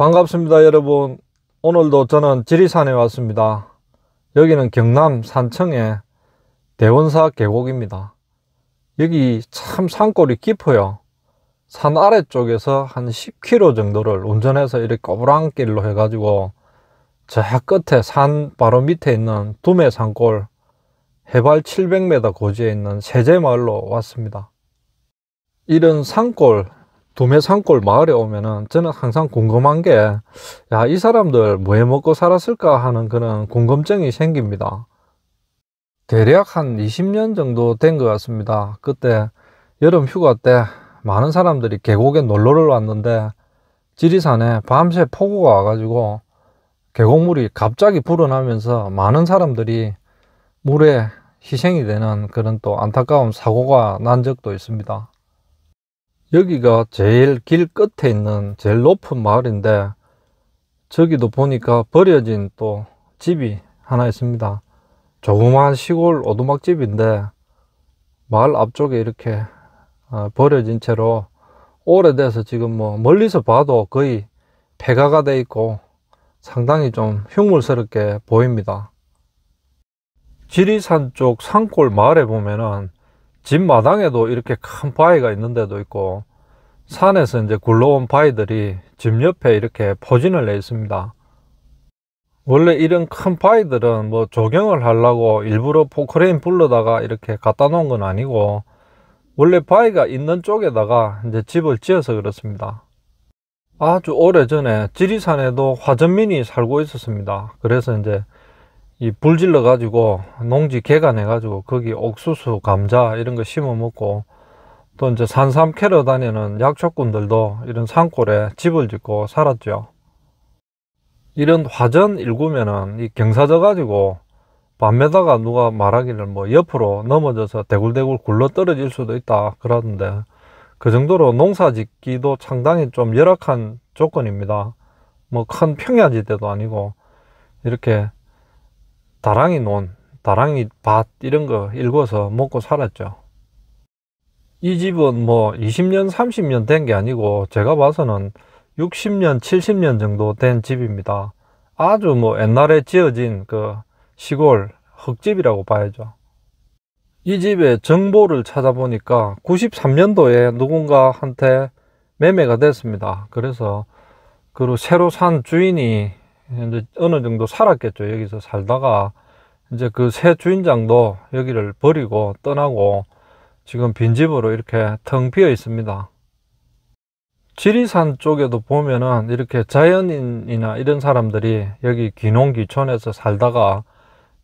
반갑습니다 여러분 오늘도 저는 지리산에 왔습니다 여기는 경남 산청의 대원사 계곡입니다 여기 참 산골이 깊어요 산 아래쪽에서 한 10km 정도를 운전해서 이렇게 꼬부랑길로 해가지고 저 끝에 산 바로 밑에 있는 두메산골 해발 700m 고지에 있는 세제마을로 왔습니다 이런 산골 도매산골 마을에 오면은 저는 항상 궁금한 게, 야, 이 사람들 뭐 해 먹고 살았을까 하는 그런 궁금증이 생깁니다. 대략 한 20년 정도 된 것 같습니다. 그때 여름 휴가 때 많은 사람들이 계곡에 놀러를 왔는데 지리산에 밤새 폭우가 와가지고 계곡물이 갑자기 불어나면서 많은 사람들이 물에 희생이 되는 그런 또 안타까운 사고가 난 적도 있습니다. 여기가 제일 길 끝에 있는 제일 높은 마을인데 저기도 보니까 버려진 또 집이 하나 있습니다 조그만 시골 오두막집인데 마을 앞쪽에 이렇게 어, 버려진 채로 오래돼서 지금 뭐 멀리서 봐도 거의 폐가가 돼 있고 상당히 좀 흉물스럽게 보입니다 지리산 쪽 산골 마을에 보면은 집 마당에도 이렇게 큰 바위가 있는 데도 있고 산에서 이제 굴러온 바위들이 집 옆에 이렇게 포진을 내 있습니다. 원래 이런 큰 바위들은 뭐 조경을 하려고 일부러 포크레인 불러다가 이렇게 갖다 놓은 건 아니고 원래 바위가 있는 쪽에다가 이제 집을 지어서 그렇습니다. 아주 오래전에 지리산에도 화전민이 살고 있었습니다. 그래서 이제 이 불질러 가지고 농지 개간해 가지고 거기 옥수수 감자 이런 거 심어 먹고 또 이제 산삼 캐러 다니는 약초꾼들도 이런 산골에 집을 짓고 살았죠 이런 화전 일구면은 이 경사져 가지고 밤에다가 누가 말하기를 뭐 옆으로 넘어져서 대굴대굴 굴러 떨어질 수도 있다 그러던데 그 정도로 농사 짓기도 상당히 좀 열악한 조건입니다 뭐 큰 평야지대도 아니고 이렇게 다랑이 논, 다랑이 밭 이런 거읽어서 먹고 살았죠. 이 집은 뭐 20년, 30년 된 게 아니고 제가 봐서는 60년, 70년 정도 된 집입니다. 아주 뭐 옛날에 지어진 그 시골 흙집이라고 봐야죠. 이 집의 정보를 찾아보니까 93년도에 누군가한테 매매가 됐습니다. 그래서 그리고 새로 산 주인이 이제 어느 정도 살았겠죠. 여기서 살다가 이제 그 새 주인장도 여기를 버리고 떠나고 지금 빈집으로 이렇게 텅 비어 있습니다. 지리산 쪽에도 보면은 이렇게 자연인이나 이런 사람들이 여기 귀농귀촌에서 살다가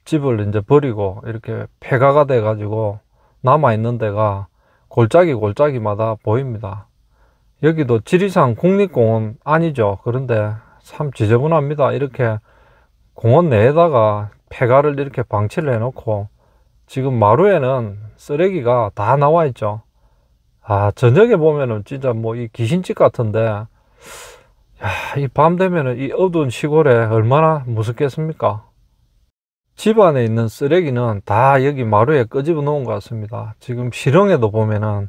집을 이제 버리고 이렇게 폐가가 돼 가지고 남아 있는 데가 골짜기 골짜기마다 보입니다 여기도 지리산 국립공원 아니죠 그런데 참 지저분합니다. 이렇게 공원 내에다가 폐가를 이렇게 방치를 해놓고 지금 마루에는 쓰레기가 다 나와 있죠. 아, 저녁에 보면은 진짜 뭐 이 귀신집 같은데, 이밤 되면은 이 어두운 시골에 얼마나 무섭겠습니까? 집 안에 있는 쓰레기는 다 여기 마루에 끄집어 놓은 것 같습니다. 지금 실형에도 보면은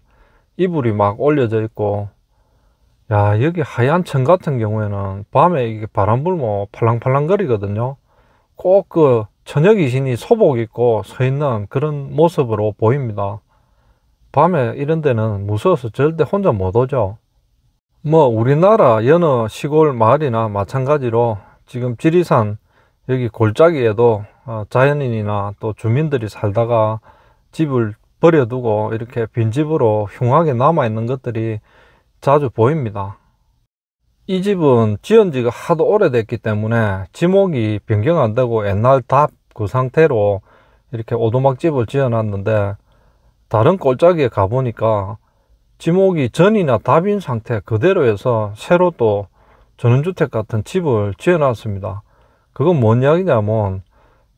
이불이 막 올려져 있고 야 여기 하얀 천 같은 경우에는 밤에 이게 바람 불면 팔랑팔랑 거리거든요 꼭 그 저녁 귀신이 소복 입고 서 있는 그런 모습으로 보입니다 밤에 이런 데는 무서워서 절대 혼자 못 오죠 뭐 우리나라 여느 시골 마을이나 마찬가지로 지금 지리산 여기 골짜기에도 어, 자연인이나 또 주민들이 살다가 집을 버려두고 이렇게 빈집으로 흉하게 남아있는 것들이 자주 보입니다 이 집은 지은 지가 하도 오래됐기 때문에 지목이 변경 안 되고 옛날 답 그 상태로 이렇게 오두막집을 지어놨는데 다른 골짜기에 가보니까 지목이 전이나 답인 상태 그대로에서 새로 또 전원주택 같은 집을 지어놨습니다 그건 뭔 이야기냐면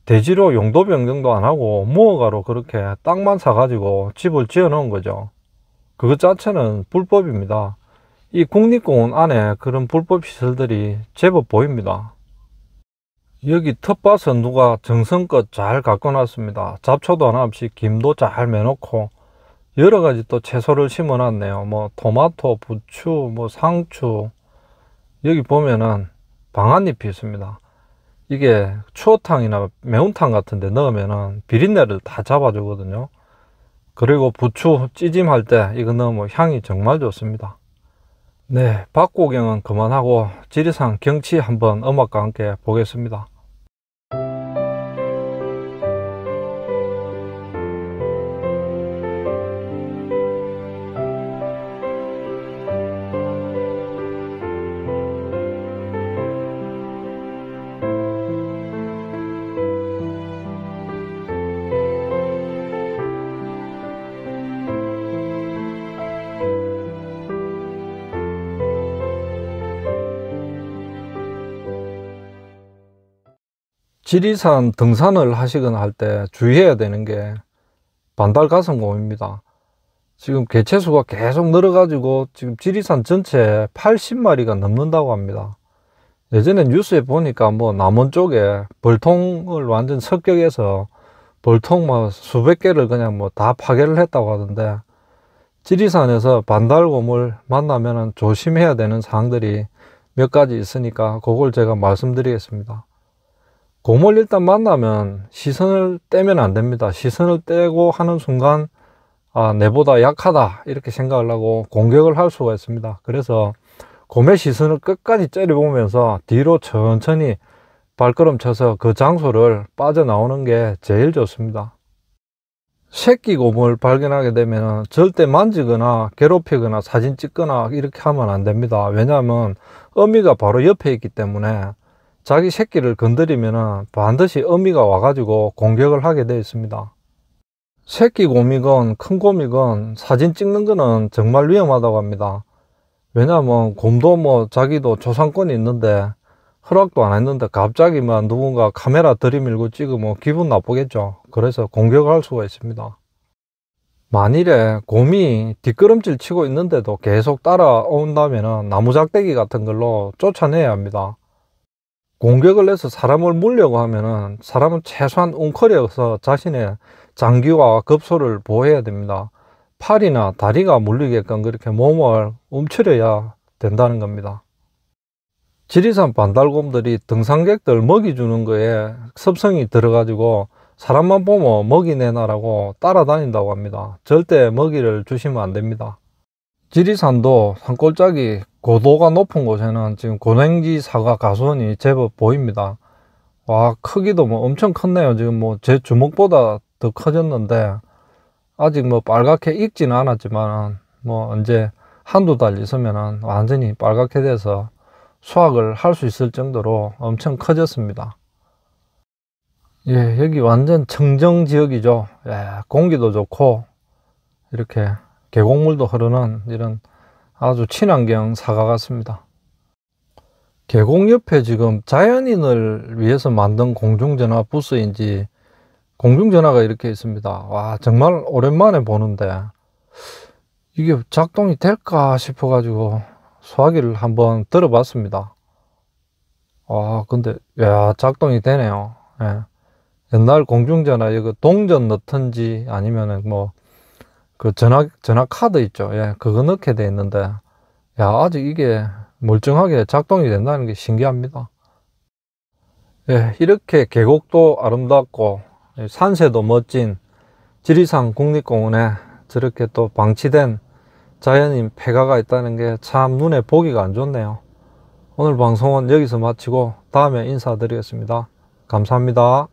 대지로 용도 변경도 안 하고 무허가로 그렇게 땅만 사가지고 집을 지어 놓은 거죠 그것 자체는 불법입니다. 이 국립공원 안에 그런 불법 시설들이 제법 보입니다. 여기 텃밭은 누가 정성껏 잘 가꿔놨습니다. 잡초도 하나 없이 김도 잘 매놓고 여러가지 또 채소를 심어놨네요. 뭐 토마토, 부추, 뭐 상추 여기 보면은 방아잎이 있습니다. 이게 추어탕이나 매운탕 같은데 넣으면은 비린내를 다 잡아주거든요. 그리고 부추 찌짐할 때 이거 넣으면 향이 정말 좋습니다 네, 박고경은 그만하고 지리산 경치 한번 음악과 함께 보겠습니다 지리산 등산을 하시거나 할 때 주의해야 되는 게 반달 가슴곰입니다. 지금 개체수가 계속 늘어가지고 지금 지리산 전체에 80마리가 넘는다고 합니다. 예전에 뉴스에 보니까 뭐 남원 쪽에 벌통을 완전 습격해서 벌통 막 수백 개를 그냥 뭐 다 파괴를 했다고 하던데 지리산에서 반달곰을 만나면 조심해야 되는 사항들이 몇 가지 있으니까 그걸 제가 말씀드리겠습니다. 곰을 일단 만나면 시선을 떼면 안 됩니다. 시선을 떼고 하는 순간 아, 내보다 약하다 이렇게 생각을 하고 공격을 할 수가 있습니다. 그래서 곰의 시선을 끝까지 째려보면서 뒤로 천천히 발걸음 쳐서 그 장소를 빠져나오는 게 제일 좋습니다. 새끼 곰을 발견하게 되면 절대 만지거나 괴롭히거나 사진 찍거나 이렇게 하면 안 됩니다. 왜냐하면 어미가 바로 옆에 있기 때문에 자기 새끼를 건드리면 반드시 어미가 와가지고 공격을 하게 되어 있습니다. 새끼 곰이건 큰 곰이건 사진 찍는 거는 정말 위험하다고 합니다. 왜냐하면 곰도 뭐 자기도 조상권이 있는데 허락도 안 했는데 갑자기 만 뭐 누군가 카메라 들이밀고 찍으면 기분 나쁘겠죠. 그래서 공격을 할 수가 있습니다. 만일에 곰이 뒷걸음질 치고 있는데도 계속 따라온다면 나무작대기 같은 걸로 쫓아내야 합니다. 공격을 해서 사람을 물려고 하면은 사람은 최소한 웅크려서 자신의 장기와 급소를 보호해야 됩니다. 팔이나 다리가 물리게끔 그렇게 몸을 움츠려야 된다는 겁니다. 지리산 반달곰들이 등산객들 먹이 주는 거에 섭성이 들어가지고 사람만 보면 먹이 내놔라고 따라다닌다고 합니다. 절대 먹이를 주시면 안 됩니다. 지리산도 산골짜기 고도가 높은 곳에는 지금 고랭지 사과 가수원이 제법 보입니다. 와 크기도 뭐 엄청 컸네요. 지금 뭐 제 주먹보다 더 커졌는데 아직 뭐 빨갛게 익지는 않았지만 뭐 언제 한두 달 있으면은 완전히 빨갛게 돼서 수확을 할 수 있을 정도로 엄청 커졌습니다. 예, 여기 완전 청정 지역이죠. 예, 공기도 좋고 이렇게 계곡물도 흐르는 이런 아주 친환경 사과 같습니다. 계곡 옆에 지금 자연인을 위해서 만든 공중전화 부스인지 공중전화가 이렇게 있습니다. 와 정말 오랜만에 보는데 이게 작동이 될까 싶어 가지고 소화기를 한번 들어봤습니다. 와 근데 야 작동이 되네요. 예. 옛날 공중전화 이거 동전 넣던지 아니면은 뭐그 전화 전화 카드 있죠. 예, 그거 넣게 돼 있는데 야 아직 이게 멀쩡하게 작동이 된다는 게 신기합니다. 예, 이렇게 계곡도 아름답고 예, 산세도 멋진 지리산 국립공원에 저렇게 또 방치된 자연인 폐가가 있다는 게 참 눈에 보기가 안 좋네요. 오늘 방송은 여기서 마치고 다음에 인사드리겠습니다. 감사합니다.